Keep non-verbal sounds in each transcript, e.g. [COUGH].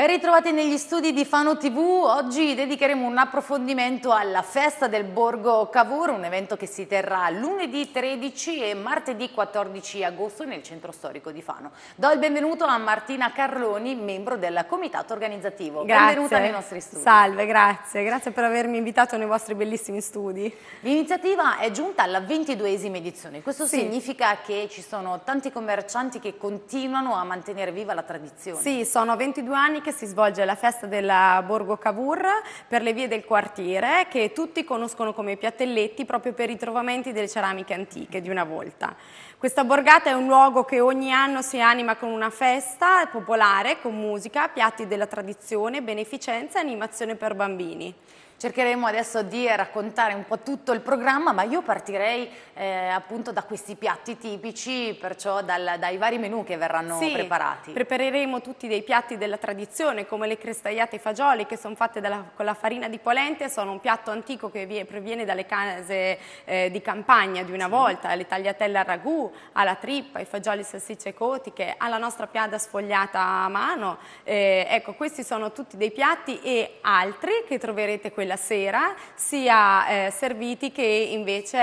Ben ritrovati negli studi di Fano TV, oggi dedicheremo un approfondimento alla festa del Borgo Cavour, un evento che si terrà lunedì 13 e martedì 14 agosto nel centro storico di Fano. Do il benvenuto a Martina Carloni, membro del comitato organizzativo. Grazie. Benvenuta nei nostri studi. Salve, grazie, grazie per avermi invitato nei vostri bellissimi studi. L'iniziativa è giunta alla 22esima edizione, questo sì. significa che ci sono tanti commercianti che continuano a mantenere viva la tradizione. Sì, sono 22 anni che che si svolge la festa della Borgo Cavour per le vie del quartiere che tutti conoscono come piattelletti proprio per i trovamenti delle ceramiche antiche di una volta. Questa borgata è un luogo che ogni anno si anima con una festa popolare con musica, piatti della tradizione, beneficenza e animazione per bambini. Cercheremo adesso di raccontare un po' tutto il programma, ma io partirei eh, appunto da questi piatti tipici, perciò dal, dai vari menù che verranno sì, preparati. prepareremo tutti dei piatti della tradizione, come le crestagliate fagioli che sono fatte dalla, con la farina di polente, sono un piatto antico che viene, proviene dalle case eh, di campagna di una sì. volta, le tagliatelle al ragù, alla trippa, i fagioli salsicce cotiche, alla nostra piada sfogliata a mano. Eh, ecco, questi sono tutti dei piatti e altri che troverete qui la sera, sia eh, serviti che invece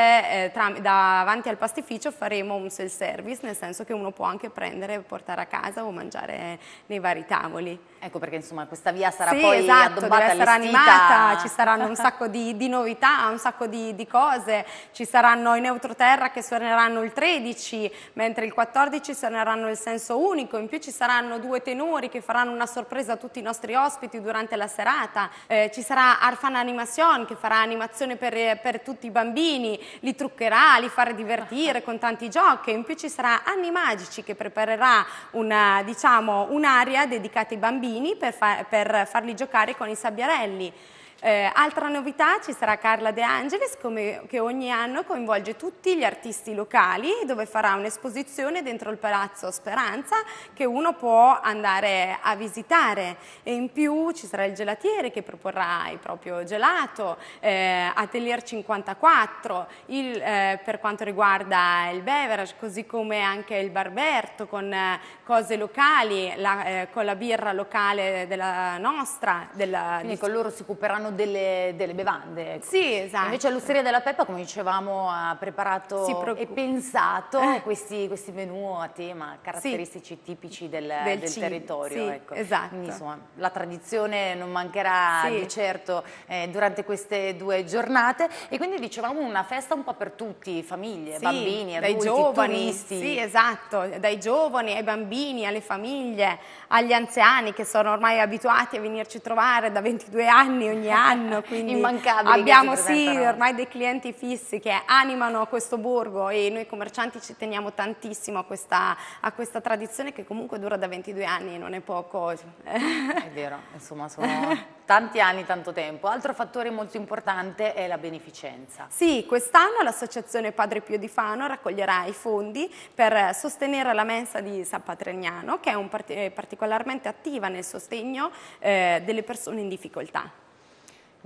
eh, davanti al pastificio faremo un self service, nel senso che uno può anche prendere, portare a casa o mangiare nei vari tavoli. Ecco perché insomma questa via sarà sì, poi esatto, addobbata deve animata, ci saranno un sacco di, di novità, un sacco di, di, cose, ci saranno i Neutroterra che suoneranno il 13, mentre il 14 suoneranno il senso unico, in più ci saranno due tenori che faranno una sorpresa a tutti i nostri ospiti durante la serata, eh, ci sarà Arfan Animation che farà animazione per, per, tutti i bambini, li truccherà, li farà divertire con tanti giochi, in più ci sarà Anni Magici che preparerà una, diciamo, un'area dedicata ai bambini bambini per, fa per farli giocare con i sabbiarelli. Eh, altra novità ci sarà Carla De Angelis come, che ogni anno coinvolge tutti gli artisti locali dove farà un'esposizione dentro il Palazzo Speranza che uno può andare a visitare e in più ci sarà il gelatiere che proporrà il proprio gelato, eh, Atelier 54 il, eh, per quanto riguarda il beverage così come anche il Barberto con eh, cose locali, la, eh, con la birra locale della nostra. Della, Quindi di... con loro si occuperanno preparano delle, delle bevande. Ecco. Sì, esatto. Invece l'usteria della Peppa, come dicevamo, ha preparato e pensato eh. questi, questi, menù a tema, caratteristici sì. tipici del, del, del territorio. Sì, ecco. esatto. Quindi, insomma, la tradizione non mancherà sì. di certo eh, durante queste due giornate. E quindi dicevamo una festa un po' per tutti, famiglie, bambini, adulti, giovani, turisti. Sì, esatto, dai giovani ai bambini, alle famiglie, agli anziani che sono ormai abituati a venirci a trovare da 22 anni ogni anno anno, [LAUGHS] quindi abbiamo sì ormai dei clienti fissi che animano questo borgo e noi commercianti ci teniamo tantissimo a questa, a questa tradizione che comunque dura da 22 anni e non è poco. È vero, insomma sono [LAUGHS] tanti anni, tanto tempo. Altro fattore molto importante è la beneficenza. Sì, quest'anno l'associazione Padre Pio di Fano raccoglierà i fondi per sostenere la mensa di San Patrignano che è part particolarmente attiva nel sostegno eh, delle persone in difficoltà.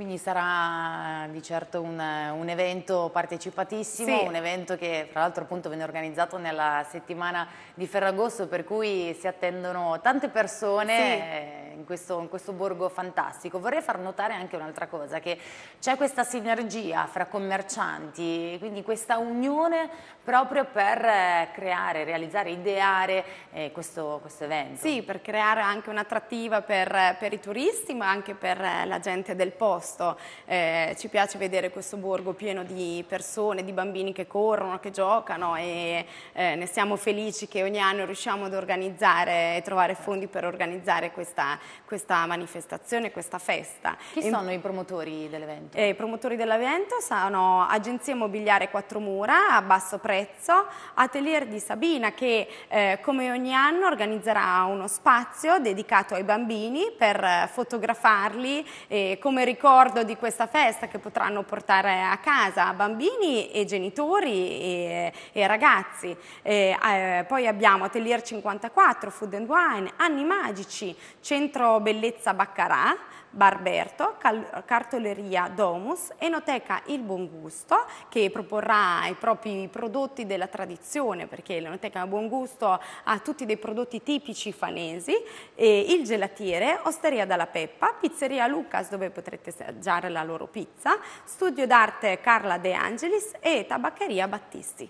Quindi sarà eh, di certo un, un evento partecipatissimo, sì. un evento che tra l'altro appunto viene organizzato nella settimana di Ferragosto per cui si attendono tante persone. Sì. Eh, in questo, in questo borgo fantastico. Vorrei far notare anche un'altra cosa, che c'è questa sinergia fra commercianti, quindi questa unione proprio per eh, creare, realizzare, ideare eh, questo, questo, evento. Sì, per creare anche un'attrattiva per, per, i turisti ma anche per eh, la gente del posto. Eh, ci piace vedere questo borgo pieno di persone, di bambini che corrono, che giocano e eh, ne siamo felici che ogni anno riusciamo ad organizzare e trovare fondi per organizzare questa, questa manifestazione, questa festa. Chi In... sono i promotori dell'evento? Eh, I promotori dell'evento sono Agenzia Immobiliare Quattro Mura a basso prezzo, Atelier di Sabina che eh, come ogni anno organizzerà uno spazio dedicato ai bambini per eh, fotografarli eh, come ricordo di questa festa che potranno portare a casa bambini e genitori e, e ragazzi. Eh, eh, poi abbiamo Atelier 54, Food and Wine, Anni Magici, Centro Centro Bellezza Baccarà, Barberto, Cal Cartoleria Domus, Enoteca Il Buon Gusto che proporrà i propri prodotti della tradizione perché l'Enoteca Il Buon Gusto ha tutti dei prodotti tipici fanesi, il gelatiere, Osteria Dalla Peppa, Pizzeria Lucas dove potrete assaggiare la loro pizza, Studio d'arte Carla De Angelis e Tabaccheria Battisti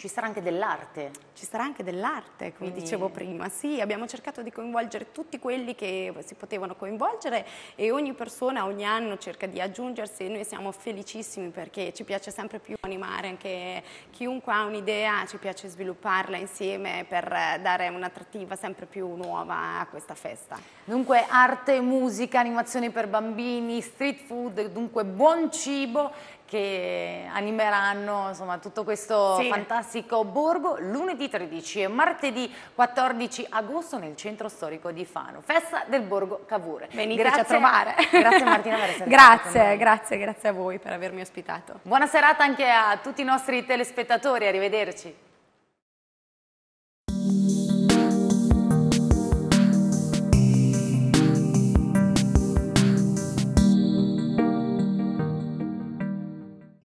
ci sarà anche dell'arte. Ci sarà anche dell'arte, come Quindi... dicevo prima. Sì, abbiamo cercato di coinvolgere tutti quelli che si potevano coinvolgere e ogni persona ogni anno cerca di aggiungersi e noi siamo felicissimi perché ci piace sempre più animare anche chiunque ha un'idea, ci piace svilupparla insieme per dare un'attrattiva sempre più nuova a questa festa. Dunque arte, musica, animazioni per bambini, street food, dunque buon cibo che animeranno insomma, tutto questo sì. fantastico borgo lunedì 13 e martedì 14 agosto nel centro storico di Fano. Festa del Borgo Cavour. Veniteci grazie, a trovare. [LAUGHS] Grazie Martina per essere Grazie, grazie, grazie a voi per avermi ospitato. Buona serata anche a tutti i nostri telespettatori, arrivederci.